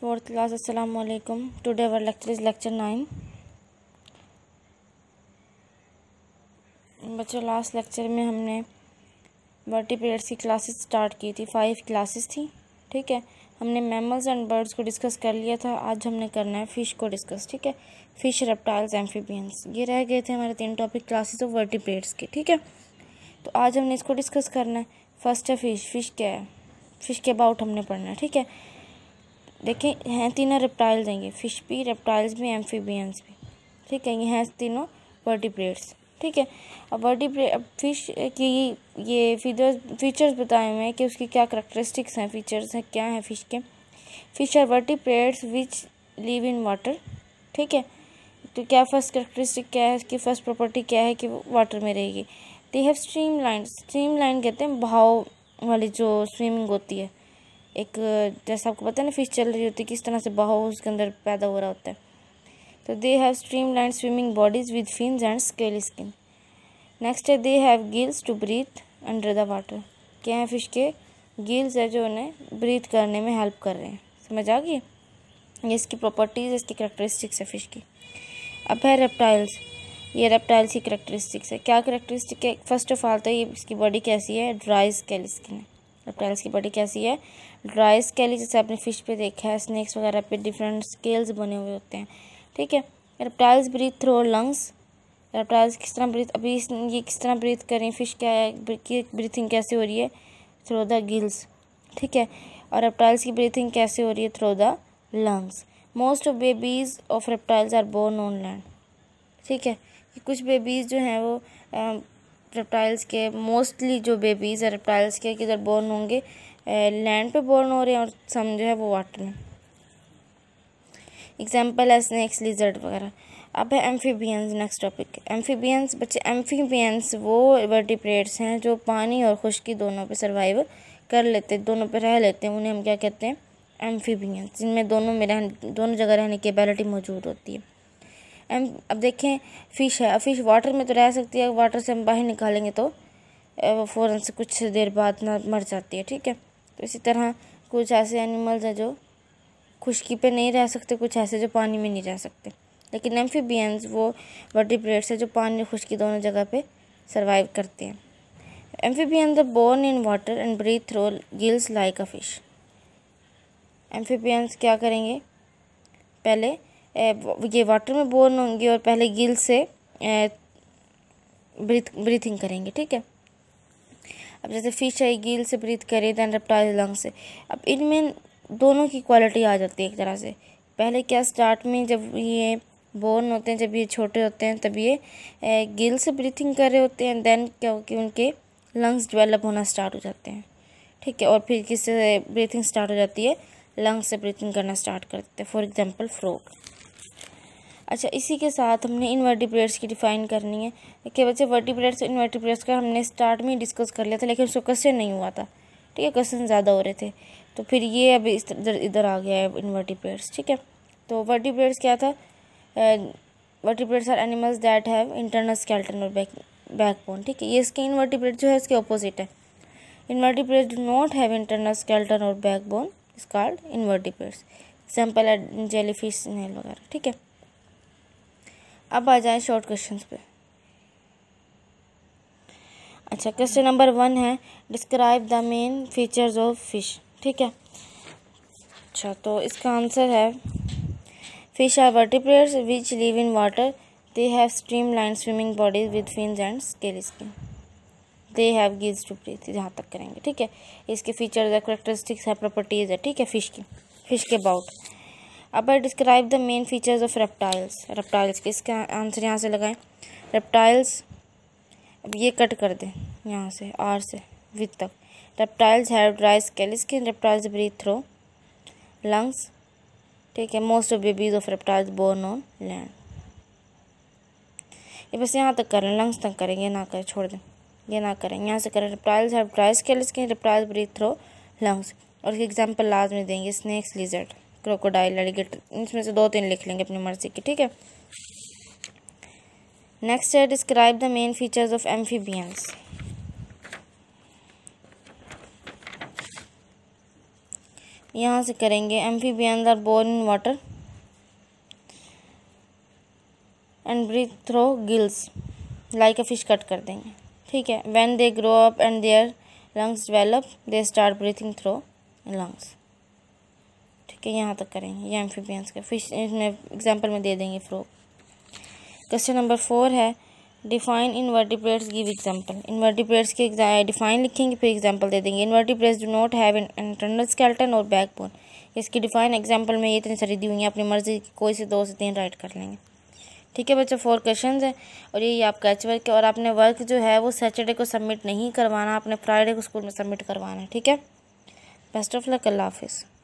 fourth class अस्सलाम वालेकुम today our lecture is lecture nine बच्चों लास्ट लेक्चर में हमने वर्टी पीरियड्स की क्लासेस स्टार्ट की थी फाइव क्लासेस थी ठीक है हमने मैमल्स एंड बर्ड्स को डिस्कस कर लिया था आज हमने करना है फ़िश को डिस्कस ठीक है फ़िश रेप्टाइल्स एम्फीबियंस ये रह गए थे हमारे तीन topic classes of vertebrates के ठीक है तो आज हमने इसको डिस्कस करना है फर्स्ट है फ़िश फ़िश क्या है फ़िश के अबाउट हमने पढ़ना है ठीक है देखें हैं तीनों रेप्टाइल देंगे फिश भी रेप्टाइल्स भी एम्फीबियंस भी ठीक है ये हैं तीनों वर्टिब्रेट्स ठीक है अब वर्टिब्रे अब फिश की ये फीचर्स फीचर्स बताए हुए हैं कि उसकी क्या करेक्टरिस्टिक्स हैं फीचर्स हैं क्या हैं फिश के fish are vertebrates which live in water ठीक है तो क्या फर्स्ट करेक्टरिस्टिक क्या है इसकी फर्स्ट प्रॉपर्टी क्या है कि वो वाटर में रहेगी they have streamline streamline कहते हैं भाव वाली जो स्विमिंग होती है एक जैसा आपको पता है ना फिश चल रही होती है किस तरह से बहाव उसके अंदर पैदा हो रहा होता है तो they have streamline swimming bodies with fins and scale skin next है they have gills to breathe under the water क्या है फिश के गिल्स है जो उन्हें ब्रीथ करने में हेल्प कर रहे हैं समझ आ गई ये इसकी प्रॉपर्टीज़ इसकी करेक्टरिस्टिक्स है फ़िश की अब है रेप्टाइल्स ये रेप्टाइल्स की करेक्टरिस्टिक्स है क्या करेक्टरिस्टिक है फर्स्ट ऑफ ऑल तो ये इसकी बॉडी कैसी है ड्राई स्केल स्किन है रेप्टाइल्स की बॉडी कैसी है ड्राई स्केली जैसे आपने फिश पे देखा है स्नैक्स वगैरह पे डिफरेंट स्केल्स बने हुए होते हैं ठीक है reptiles breathe through lungs reptiles किस तरह ब्रीथ अभी ये किस तरह ब्रीथ करें फिश क्या है ब्रीथिंग कैसे हो रही है थ्रो द गिल्स ठीक है और रेप्टाइल्स की ब्रीथिंग कैसे हो रही है through the lungs most of babies of reptiles are born on land ठीक है कुछ बेबीज़ जो हैं वो रेप्टाइल्स के मोस्टली जो बेबीज़ है रेप्टाइल्स के किधर बॉर्न होंगे लैंड पे बॉर्न हो रहे हैं और सम जो है वो वाटर में एग्जाम्पल है स्नैक्स लिजर्ड वगैरह अब है एम्फीबियंस नेक्स्ट टॉपिक एम्फीबियंस बच्चे एम्फीबियंस वो वर्टिप्रेट्स हैं जो पानी और खुश्की दोनों पर सर्वाइव कर लेते हैं दोनों पर रह लेते हैं उन्हें हम क्या कहते हैं एम्फीबियंस जिनमें दोनों में रह दोनों जगह रहने की एबिलिटी मौजूद होती है एम अब देखें फ़िश है फ़िश वाटर में तो रह सकती है वाटर से हम बाहर निकालेंगे तो फ़ौरन से कुछ देर बाद ना मर जाती है ठीक है तो इसी तरह कुछ ऐसे एनिमल्स हैं जो खुशकी पे नहीं रह सकते कुछ ऐसे जो पानी में नहीं रह सकते लेकिन एम्फीबियंस वो प्लेट्स है जो पानी और खुशकी दोनों जगह पे सर्वाइव करते हैं amphibian the born in water and breathe through gills like a fish amphibians क्या करेंगे पहले ये वाटर में बोर्न होंगे और पहले गिल से ब्रीथ ब्रीथिंग करेंगे ठीक है अब जैसे फिश है गिल से ब्रीथ करें दैन रेप्टाइल लंग से अब इनमें दोनों की क्वालिटी आ जाती है एक तरह से पहले क्या स्टार्ट में जब ये बोर्न होते हैं जब ये छोटे होते हैं तब ये गिल से ब्रीथिंग कर रहे होते हैं देन क्या हो कि उनके लंग्स डेवलप होना स्टार्ट हो जाते हैं ठीक है और फिर किससे ब्रीथिंग स्टार्ट हो जाती है लंग्स से ब्रीथिंग करना स्टार्ट करते हैं फॉर एग्ज़ाम्पल फ्रॉग अच्छा इसी के साथ हमने इन्वर्टिब्रेट्स की डिफ़ाइन करनी है देखिए बच्चे वर्टिब्रेट्स और इन्वर्टिब्रेट्स का हमने स्टार्ट में डिस्कस कर लिया था लेकिन उसको क्वेश्चन नहीं हुआ था ठीक है क्वेश्चन ज़्यादा हो रहे थे तो फिर ये अब इधर इधर आ गया है इन्वर्टिब्रेट्स ठीक है तो वर्टिब्रेट्स क्या था vertebrates are animals that have internal skeleton और बैक बोन ठीक है ये इसके इन्वर्टिब्रेट जो है इसके ऑपोजिट है invertebrate do not have internal skeleton और backbone is called invertebrates example है जेलीफिश स्नेल वगैरह ठीक है अब आ जाए शॉर्ट क्वेश्चंस पे अच्छा क्वेश्चन नंबर वन है describe the main features of fish ठीक है अच्छा तो इसका आंसर है fish are vertebrates which live in water they have streamline swimming bodies with fins and scale skin they have gills to breathe जहाँ तक करेंगे ठीक है इसके फीचर्स है करेक्टरिस्टिक्स है प्रॉपर्टीज़ है ठीक है फिश की फिश के अबाउट अब I describe the main features of reptiles reptiles के इसका आंसर यहाँ से लगाएं रेप्टाइल्स अब ये कट कर दें यहाँ से आर से विद तक reptiles have dry scale skin reptiles breathe through lungs ठीक है most of babies of reptiles born on land ये बस यहाँ तक करें लंग्स तक करें ये ना करें छोड़ दें ये ना करें यहाँ से करें reptiles have dry scale skin reptiles breathe through lungs और एग्जाम्पल लाज में देंगे स्नैक्स लिजर्ट क्रोकोडाइल एलिगेटर इसमें से दो तीन लिख लेंगे अपनी मर्ज़ी की ठीक है नेक्स्ट है describe the main features of amphibians यहाँ से करेंगे amphibians are born in water and breathe through gills like a fish cut कर देंगे ठीक है when they grow up and their lungs develop they start breathing through lungs ठीक है यहाँ तक करेंगे ये एम्फीबियंस का फिश इसमें एग्जाम्पल में दे देंगे फ्रोक क्वेश्चन नंबर फोर है define invertebrates give example invertebrates के डिफाइन लिखेंगे फिर एग्जाम्पल दे देंगे invertebrates do not have internal skeleton और बैक बोन इसकी डिफाइन एग्जाम्पल में ये इतनी सारी दी हुई हैं अपनी मर्जी की कोई से दो से तीन राइट कर लेंगे ठीक है बच्चों फोर क्वेश्चन हैं और ये आपका एच वर्क है और आपने वर्क जो है वो सैटरडे को सबमिट नहीं करवाना आपने फ्राइडे को स्कूल में सबमिट करवाना है ठीक है बेस्ट ऑफ लक अल्लाह हाफिज़